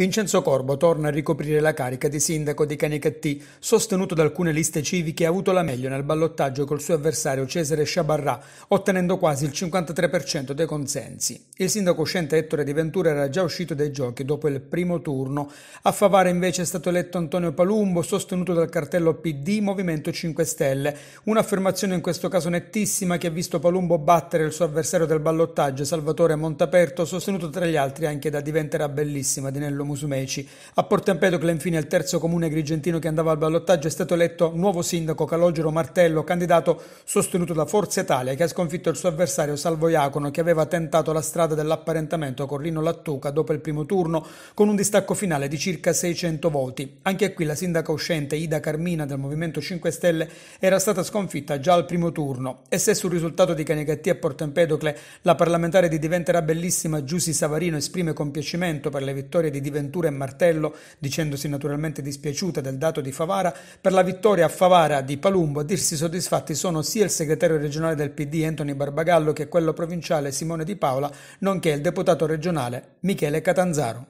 Vincenzo Corbo torna a ricoprire la carica di sindaco di Canicattì, sostenuto da alcune liste civiche ha avuto la meglio nel ballottaggio col suo avversario Cesare Sciabarrà, ottenendo quasi il 53% dei consensi. Il sindaco uscente Ettore Di Ventura era già uscito dai giochi dopo il primo turno. A favare invece è stato eletto Antonio Palumbo, sostenuto dal cartello PD Movimento 5 Stelle. Un'affermazione in questo caso nettissima che ha visto Palumbo battere il suo avversario del ballottaggio Salvatore Montaperto, sostenuto tra gli altri anche da Diventerà Bellissima di Nello Musumeci. A Porto Empedocle, infine, il terzo comune grigentino che andava al ballottaggio è stato eletto nuovo sindaco Calogero Martello, candidato sostenuto da Forza Italia, che ha sconfitto il suo avversario Salvo Iacono, che aveva tentato la strada dell'apparentamento con Rino Lattuca dopo il primo turno, con un distacco finale di circa 600 voti. Anche qui la sindaca uscente Ida Carmina del Movimento 5 Stelle era stata sconfitta già al primo turno. E se sul risultato di Canegattì a Porto Empedocle la parlamentare di Diventerà Bellissima Giussi Savarino esprime compiacimento per le vittorie di Diventerà Ventura e Martello, dicendosi naturalmente dispiaciuta del dato di Favara, per la vittoria a Favara di Palumbo a dirsi soddisfatti sono sia il segretario regionale del PD Anthony Barbagallo che quello provinciale Simone Di Paola, nonché il deputato regionale Michele Catanzaro.